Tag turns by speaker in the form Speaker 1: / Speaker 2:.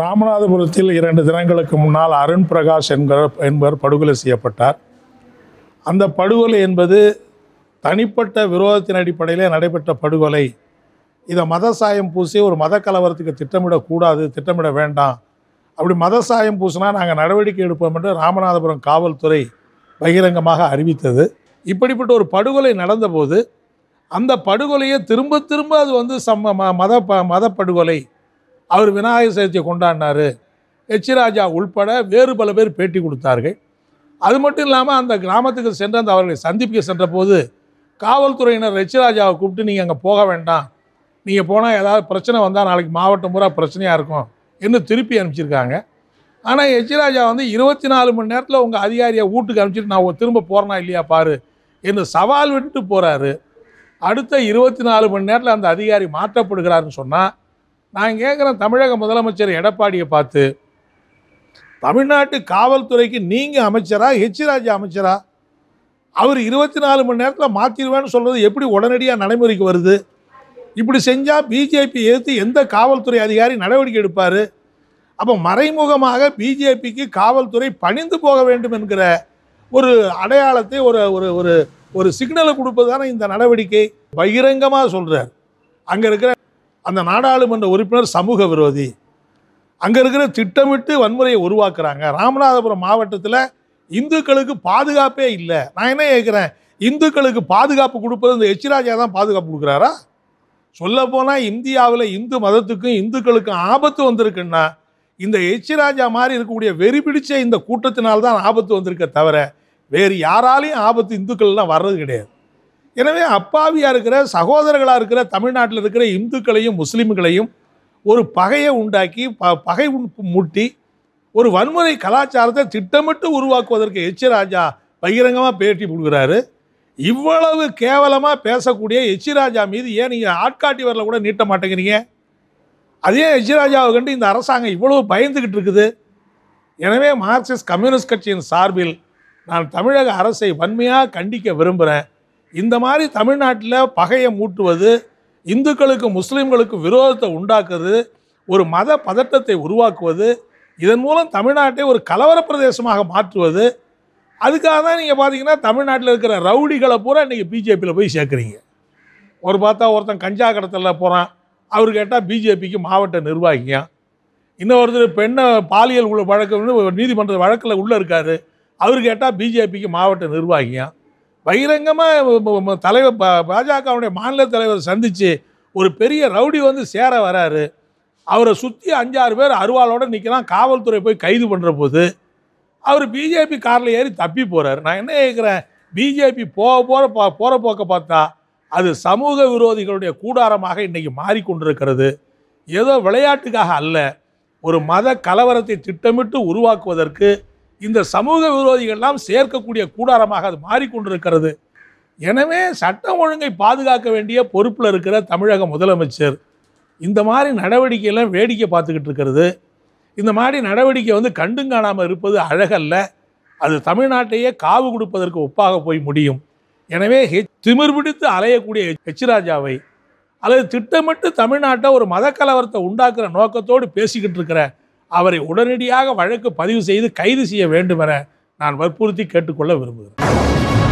Speaker 1: ராமநாதபுரத்தில் இரண்டு தினங்களுக்கு முன்னால் அருண் பிரகாஷ் என்கிற என்பவர் படுகொலை செய்யப்பட்டார் அந்த படுகொலை என்பது தனிப்பட்ட விரோதத்தின் அடிப்படையிலே நடைபெற்ற படுகொலை இதை மத சாயம் பூசி ஒரு மத கலவரத்துக்கு திட்டமிடக்கூடாது திட்டமிட வேண்டாம் அப்படி மத சாயம் பூசினா நாங்கள் நடவடிக்கை எடுப்போம் என்று ராமநாதபுரம் காவல்துறை பகிரங்கமாக அறிவித்தது இப்படிப்பட்ட ஒரு படுகொலை நடந்தபோது அந்த படுகொலையை திரும்ப திரும்ப அது வந்து சம்ம மத மத படுகொலை அவர் விநாயகர் சதுர்த்தியை கொண்டாடினார் எச்சிராஜா உள்பட வேறு பல பேர் பேட்டி கொடுத்தார்கள் அது மட்டும் இல்லாமல் அந்த கிராமத்துக்கு சென்று அந்த அவர்களை சந்திப்பிக்க சென்ற போது காவல்துறையினர் எச்சிராஜாவை கூப்பிட்டு நீங்கள் அங்கே போக வேண்டாம் நீங்கள் போனால் ஏதாவது பிரச்சனை வந்தால் நாளைக்கு மாவட்டம் பூரா பிரச்சனையாக இருக்கும் என்று திருப்பி அனுப்பிச்சிருக்காங்க ஆனால் எச்சிராஜா வந்து இருபத்தி நாலு மணி நேரத்தில் உங்கள் அதிகாரியை வீட்டுக்கு அனுப்பிச்சிட்டு நான் திரும்ப போகிறேனா இல்லையா பாரு என்று சவால் விட்டுட்டு போகிறாரு அடுத்த இருபத்தி நாலு மணி நேரத்தில் அந்த அதிகாரி மாற்றப்படுகிறாருன்னு சொன்னால் நான் கேட்குறேன் தமிழக முதலமைச்சர் எடப்பாடியை பார்த்து தமிழ்நாட்டு காவல்துறைக்கு நீங்கள் அமைச்சரா ஹெச் ராஜா அமைச்சரா அவர் இருபத்தி நாலு மணி நேரத்தில் மாற்றிடுவேன்னு சொல்கிறது எப்படி உடனடியாக நடைமுறைக்கு வருது இப்படி செஞ்சால் பிஜேபி எதிர்த்து எந்த காவல்துறை அதிகாரி நடவடிக்கை எடுப்பார் அப்போ மறைமுகமாக பிஜேபிக்கு காவல்துறை பணிந்து போக வேண்டும் என்கிற ஒரு அடையாளத்தை ஒரு ஒரு ஒரு ஒரு சிக்னலை கொடுப்பது தானே இந்த நடவடிக்கை பகிரங்கமாக சொல்கிறார் அங்கே இருக்கிற அந்த நாடாளுமன்ற உறுப்பினர் சமூக விரோதி அங்கே இருக்கிற திட்டமிட்டு வன்முறையை உருவாக்குறாங்க ராமநாதபுரம் மாவட்டத்தில் இந்துக்களுக்கு பாதுகாப்பே இல்லை நான் என்ன கேட்குறேன் இந்துக்களுக்கு பாதுகாப்பு கொடுப்பது இந்த எச்சிராஜா தான் பாதுகாப்பு கொடுக்குறாரா சொல்லப்போனால் இந்தியாவில் இந்து மதத்துக்கும் இந்துக்களுக்கும் ஆபத்து வந்திருக்குன்னா இந்த ராஜா மாதிரி இருக்கக்கூடிய வெறி பிடிச்ச இந்த கூட்டத்தினால்தான் ஆபத்து வந்திருக்க தவிர வேறு யாராலையும் ஆபத்து இந்துக்கள்லாம் வர்றது கிடையாது எனவே அப்பாவியாக இருக்கிற சகோதரர்களாக இருக்கிற தமிழ்நாட்டில் இருக்கிற இந்துக்களையும் முஸ்லீம்களையும் ஒரு பகையை உண்டாக்கி ப பகை முட்டி ஒரு வன்முறை கலாச்சாரத்தை திட்டமிட்டு உருவாக்குவதற்கு எச் ராஜா பகிரங்கமாக பேட்டி கொடுக்குறாரு இவ்வளவு கேவலமாக பேசக்கூடிய எச் ராஜா மீது ஏன் நீங்கள் ஆட்காட்டி வரல கூட நீட்ட மாட்டேங்கிறீங்க அதே எச் ராஜாவை கண்டு இந்த அரசாங்கம் இவ்வளவு பயந்துக்கிட்டு இருக்குது எனவே மார்க்சிஸ்ட் கம்யூனிஸ்ட் கட்சியின் சார்பில் நான் தமிழக அரசை வன்மையாக கண்டிக்க விரும்புகிறேன் இந்த மாதிரி தமிழ்நாட்டில் பகையை மூட்டுவது இந்துக்களுக்கு முஸ்லீம்களுக்கு விரோதத்தை உண்டாக்குறது ஒரு மத பதட்டத்தை உருவாக்குவது இதன் மூலம் தமிழ்நாட்டை ஒரு கலவர பிரதேசமாக மாற்றுவது அதுக்காக தான் நீங்கள் பார்த்தீங்கன்னா தமிழ்நாட்டில் இருக்கிற ரவுடிகளை பூரா இன்றைக்கி பிஜேபியில் போய் சேர்க்குறீங்க ஒரு பார்த்தா ஒருத்தன் கஞ்சா கடத்தலில் போகிறான் அவர் கேட்டால் பிஜேபிக்கு மாவட்ட நிர்வாகிங்க இன்னொருத்தர் பெண்ணை பாலியல் உள்ள வழக்கு நீதிமன்ற வழக்கில் உள்ளே இருக்கார் அவர் கேட்டால் பிஜேபிக்கு மாவட்ட நிர்வாகியான் பகிரங்கமாக தலைவர் பாஜகவுடைய மாநில தலைவர் சந்தித்து ஒரு பெரிய ரவுடி வந்து சேர வராரு அவரை சுற்றி அஞ்சாறு பேர் அருவாளோடு நிற்கிறான் காவல்துறை போய் கைது பண்ணுற போது அவர் பிஜேபி காரில் ஏறி தப்பி போகிறார் நான் என்ன கேட்குறேன் பிஜேபி போக போகிற போ போகிற போக்க பார்த்தா அது சமூக விரோதிகளுடைய கூடாரமாக இன்றைக்கி மாறிக்கொண்டிருக்கிறது ஏதோ விளையாட்டுக்காக அல்ல ஒரு மத கலவரத்தை திட்டமிட்டு உருவாக்குவதற்கு இந்த சமூக விரோதிகள்லாம் சேர்க்கக்கூடிய கூடாரமாக அது மாறிக்கொண்டிருக்கிறது எனவே சட்டம் ஒழுங்கை பாதுகாக்க வேண்டிய பொறுப்பில் இருக்கிற தமிழக முதலமைச்சர் இந்த மாதிரி நடவடிக்கையெல்லாம் வேடிக்கை பார்த்துக்கிட்டு இருக்கிறது இந்த மாதிரி நடவடிக்கை வந்து கண்டும் காணாமல் இருப்பது அழகல்ல அது தமிழ்நாட்டையே காவு கொடுப்பதற்கு ஒப்பாக போய் முடியும் எனவே ஹெச் திமிர் பிடித்து அலையக்கூடிய ஹெச்ராஜாவை அல்லது திட்டமிட்டு தமிழ்நாட்டை ஒரு மத கலவரத்தை உண்டாக்குற நோக்கத்தோடு பேசிக்கிட்டு இருக்கிற அவரை உடனடியாக வழக்கு பதிவு செய்து கைது செய்ய வேண்டும் என நான் வற்புறுத்தி கேட்டுக்கொள்ள விரும்புகிறேன்